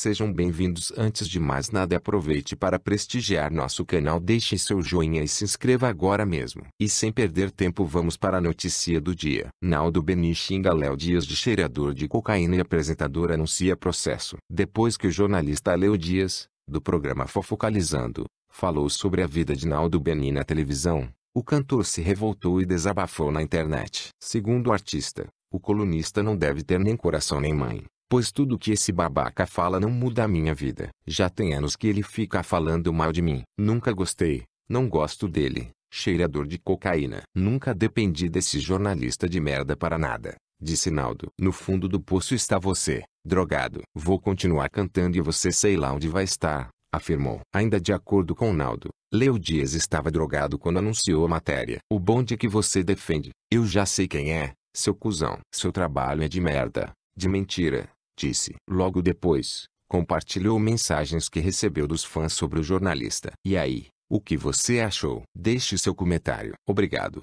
Sejam bem-vindos. Antes de mais nada, aproveite para prestigiar nosso canal, deixe seu joinha e se inscreva agora mesmo. E sem perder tempo, vamos para a notícia do dia. Naldo xinga Léo Dias de cheirador de cocaína e apresentador anuncia processo. Depois que o jornalista Léo Dias, do programa Fofocalizando, falou sobre a vida de Naldo Beni na televisão, o cantor se revoltou e desabafou na internet. Segundo o artista, o colunista não deve ter nem coração nem mãe. Pois tudo que esse babaca fala não muda a minha vida. Já tem anos que ele fica falando mal de mim. Nunca gostei, não gosto dele, cheirador de cocaína. Nunca dependi desse jornalista de merda para nada, disse Naldo. No fundo do poço está você, drogado. Vou continuar cantando e você sei lá onde vai estar, afirmou. Ainda de acordo com Naldo, Leo Dias estava drogado quando anunciou a matéria. O bonde que você defende, eu já sei quem é, seu cuzão. Seu trabalho é de merda, de mentira disse. Logo depois, compartilhou mensagens que recebeu dos fãs sobre o jornalista. E aí, o que você achou? Deixe seu comentário. Obrigado.